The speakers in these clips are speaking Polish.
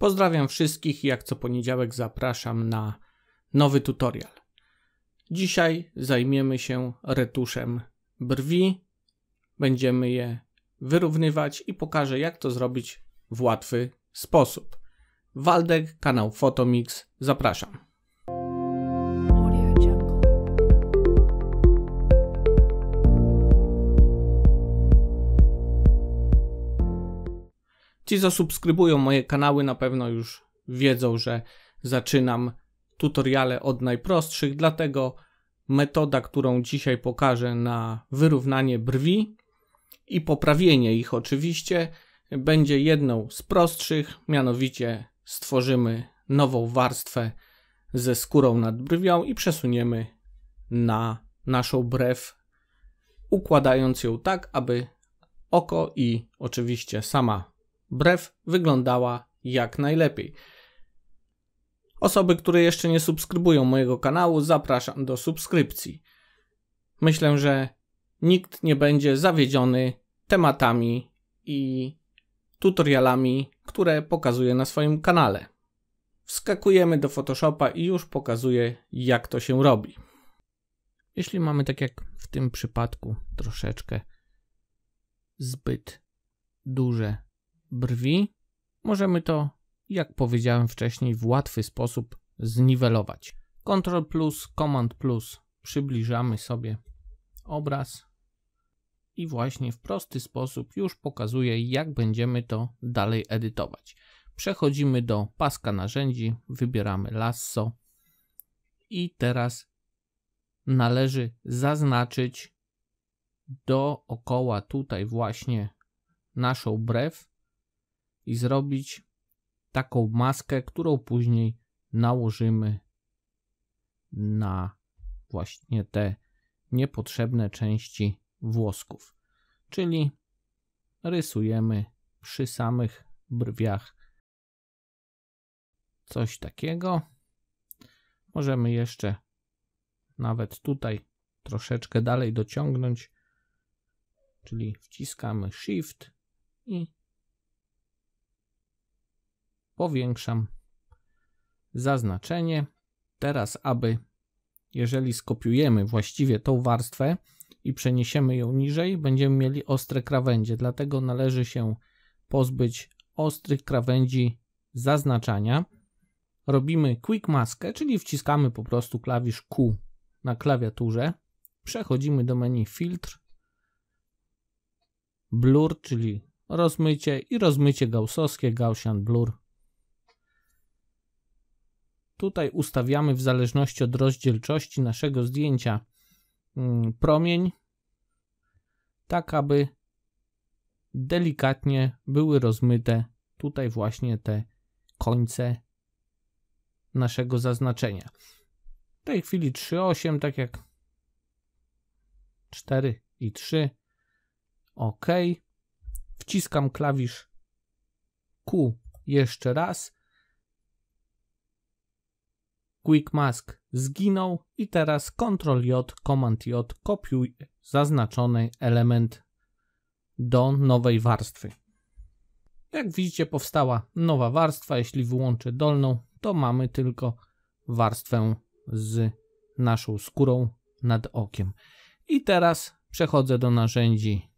Pozdrawiam wszystkich i jak co poniedziałek zapraszam na nowy tutorial. Dzisiaj zajmiemy się retuszem brwi. Będziemy je wyrównywać i pokażę jak to zrobić w łatwy sposób. Waldek, kanał Fotomix, zapraszam. Ci zasubskrybują moje kanały na pewno już wiedzą, że zaczynam tutoriale od najprostszych, dlatego metoda, którą dzisiaj pokażę na wyrównanie brwi i poprawienie ich oczywiście, będzie jedną z prostszych, mianowicie stworzymy nową warstwę ze skórą nad brwią i przesuniemy na naszą brew, układając ją tak, aby oko i oczywiście sama brew wyglądała jak najlepiej. Osoby, które jeszcze nie subskrybują mojego kanału, zapraszam do subskrypcji. Myślę, że nikt nie będzie zawiedziony tematami i tutorialami, które pokazuję na swoim kanale. Wskakujemy do Photoshopa i już pokazuję, jak to się robi. Jeśli mamy, tak jak w tym przypadku, troszeczkę zbyt duże brwi, możemy to, jak powiedziałem wcześniej, w łatwy sposób zniwelować. Ctrl plus, Command plus, przybliżamy sobie obraz i właśnie w prosty sposób już pokazuje, jak będziemy to dalej edytować. Przechodzimy do paska narzędzi, wybieramy lasso i teraz należy zaznaczyć dookoła tutaj właśnie naszą brew i zrobić taką maskę, którą później nałożymy na właśnie te niepotrzebne części włosków. Czyli rysujemy przy samych brwiach coś takiego. Możemy jeszcze nawet tutaj troszeczkę dalej dociągnąć, czyli wciskamy Shift i powiększam zaznaczenie. Teraz, aby jeżeli skopiujemy właściwie tą warstwę i przeniesiemy ją niżej, będziemy mieli ostre krawędzie, dlatego należy się pozbyć ostrych krawędzi zaznaczania. Robimy quick maskę, czyli wciskamy po prostu klawisz Q na klawiaturze. Przechodzimy do menu filtr, blur, czyli rozmycie i rozmycie gaussowskie, Gaussian blur Tutaj ustawiamy w zależności od rozdzielczości naszego zdjęcia mm, promień, tak aby delikatnie były rozmyte tutaj właśnie te końce naszego zaznaczenia. W tej chwili 3,8, tak jak 4 i 3. OK. Wciskam klawisz Q jeszcze raz Quick Mask zginął i teraz Ctrl J, Command J kopiuj zaznaczony element do nowej warstwy. Jak widzicie powstała nowa warstwa, jeśli wyłączę dolną to mamy tylko warstwę z naszą skórą nad okiem. I teraz przechodzę do narzędzi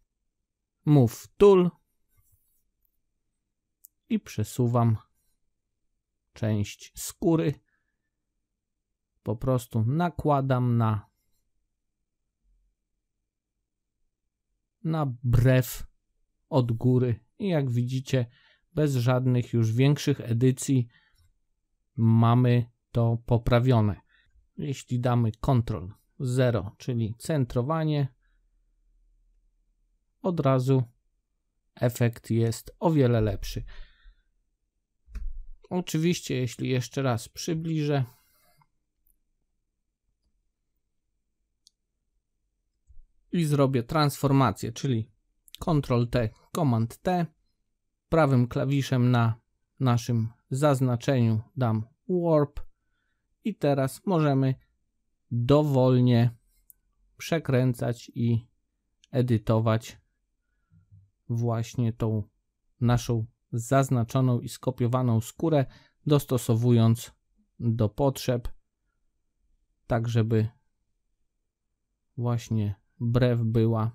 Move Tool i przesuwam część skóry po prostu nakładam na na brew od góry i jak widzicie bez żadnych już większych edycji mamy to poprawione. Jeśli damy Ctrl 0, czyli centrowanie, od razu efekt jest o wiele lepszy. Oczywiście, jeśli jeszcze raz przybliżę, i zrobię transformację, czyli Ctrl-T, Command-T. Prawym klawiszem na naszym zaznaczeniu dam Warp i teraz możemy dowolnie przekręcać i edytować właśnie tą naszą zaznaczoną i skopiowaną skórę, dostosowując do potrzeb, tak żeby właśnie brew była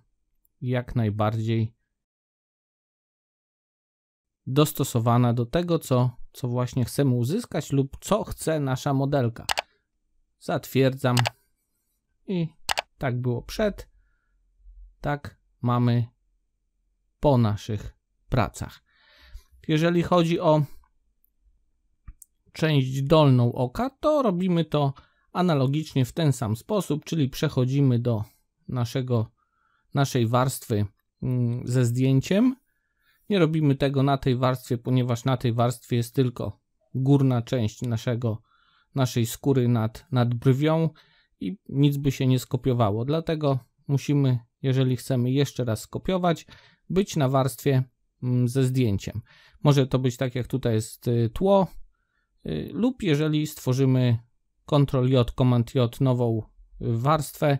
jak najbardziej dostosowana do tego, co, co właśnie chcemy uzyskać lub co chce nasza modelka. Zatwierdzam i tak było przed, tak mamy po naszych pracach. Jeżeli chodzi o część dolną oka, to robimy to analogicznie w ten sam sposób, czyli przechodzimy do naszego, naszej warstwy mm, ze zdjęciem. Nie robimy tego na tej warstwie, ponieważ na tej warstwie jest tylko górna część naszego, naszej skóry nad, nad brwią i nic by się nie skopiowało. Dlatego musimy, jeżeli chcemy jeszcze raz skopiować, być na warstwie mm, ze zdjęciem. Może to być tak jak tutaj jest y, tło y, lub jeżeli stworzymy Ctrl J, Command J nową y, warstwę,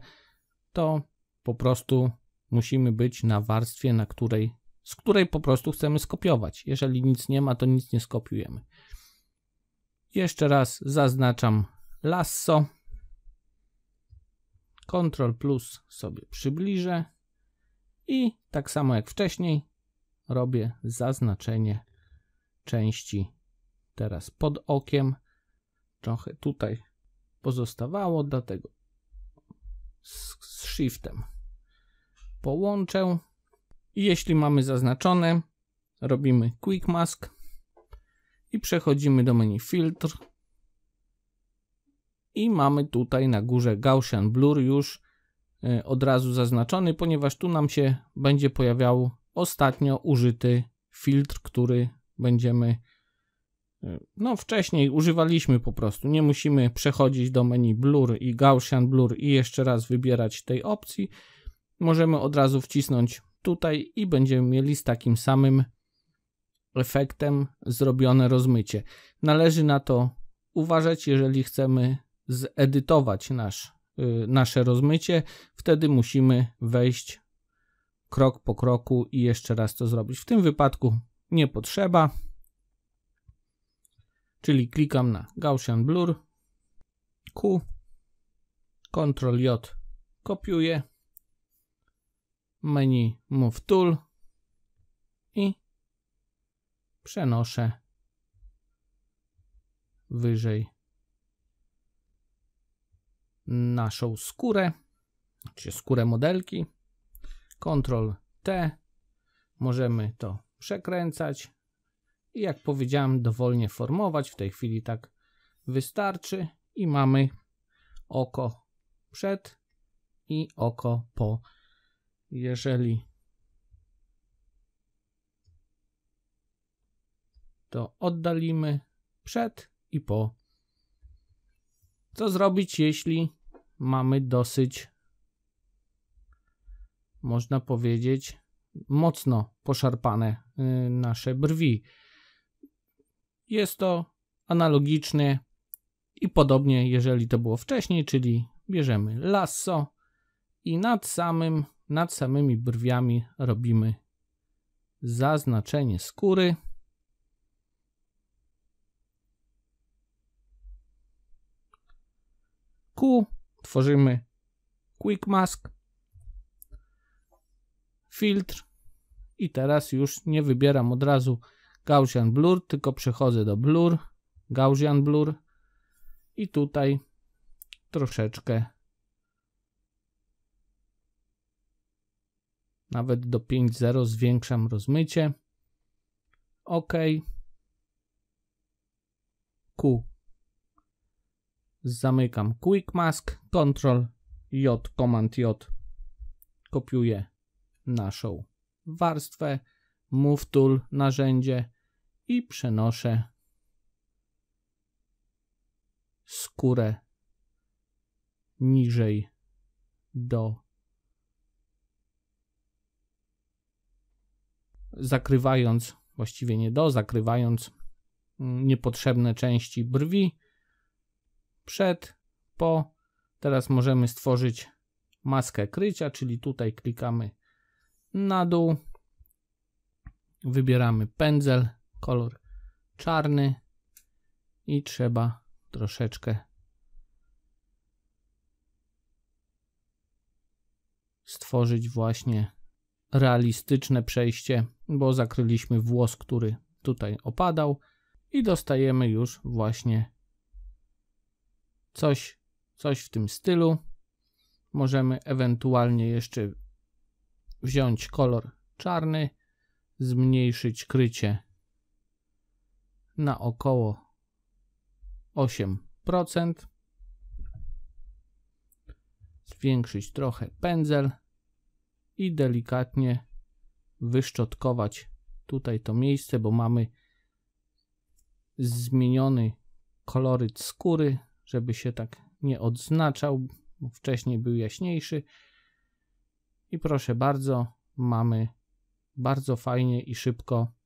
to po prostu musimy być na warstwie, na której, z której po prostu chcemy skopiować. Jeżeli nic nie ma, to nic nie skopiujemy. Jeszcze raz zaznaczam lasso. Ctrl plus sobie przybliżę i tak samo jak wcześniej robię zaznaczenie części teraz pod okiem. Trochę tutaj pozostawało, dlatego z, z shiftem. Połączę. I jeśli mamy zaznaczone, robimy quick mask i przechodzimy do menu filtr. I mamy tutaj na górze Gaussian Blur już e, od razu zaznaczony, ponieważ tu nam się będzie pojawiał ostatnio użyty filtr, który będziemy no wcześniej używaliśmy po prostu. Nie musimy przechodzić do menu blur i Gaussian blur i jeszcze raz wybierać tej opcji. Możemy od razu wcisnąć tutaj i będziemy mieli z takim samym efektem zrobione rozmycie. Należy na to uważać, jeżeli chcemy zedytować nasz, yy, nasze rozmycie, wtedy musimy wejść krok po kroku i jeszcze raz to zrobić. W tym wypadku nie potrzeba czyli klikam na Gaussian Blur, Q, Ctrl J kopiuję, menu Move Tool i przenoszę wyżej naszą skórę, czy skórę modelki. Ctrl T. Możemy to przekręcać, i jak powiedziałem dowolnie formować. W tej chwili tak wystarczy i mamy oko przed i oko po. Jeżeli to oddalimy przed i po. Co zrobić, jeśli mamy dosyć, można powiedzieć, mocno poszarpane y, nasze brwi? Jest to analogiczne i podobnie, jeżeli to było wcześniej, czyli bierzemy lasso i nad samym, nad samymi brwiami robimy zaznaczenie skóry. Q tworzymy quick mask, filtr i teraz już nie wybieram od razu Gaussian blur, tylko przechodzę do blur, Gaussian blur i tutaj troszeczkę nawet do 5.0 zwiększam rozmycie. OK. Q. Zamykam Quick Mask, Ctrl J, Command J. Kopiuję naszą warstwę, Move Tool, narzędzie i przenoszę skórę niżej do zakrywając, właściwie nie do, zakrywając niepotrzebne części brwi przed, po. Teraz możemy stworzyć maskę krycia, czyli tutaj klikamy na dół, wybieramy pędzel kolor czarny i trzeba troszeczkę stworzyć właśnie realistyczne przejście, bo zakryliśmy włos, który tutaj opadał i dostajemy już właśnie coś, coś w tym stylu. Możemy ewentualnie jeszcze wziąć kolor czarny, zmniejszyć krycie na około 8%. Zwiększyć trochę pędzel i delikatnie wyszczotkować tutaj to miejsce, bo mamy zmieniony koloryt skóry, żeby się tak nie odznaczał, bo wcześniej był jaśniejszy. I proszę bardzo, mamy bardzo fajnie i szybko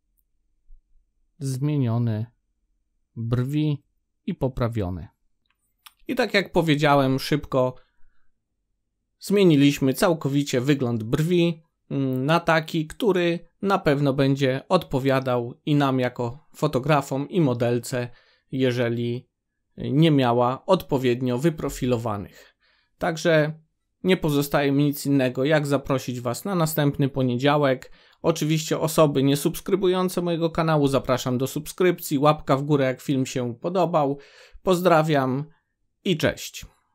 zmieniony, brwi i poprawiony. I tak jak powiedziałem szybko, zmieniliśmy całkowicie wygląd brwi mm, na taki, który na pewno będzie odpowiadał i nam jako fotografom i modelce, jeżeli nie miała odpowiednio wyprofilowanych. Także nie pozostaje mi nic innego, jak zaprosić Was na następny poniedziałek Oczywiście osoby niesubskrybujące mojego kanału zapraszam do subskrypcji, łapka w górę jak film się podobał. Pozdrawiam i cześć.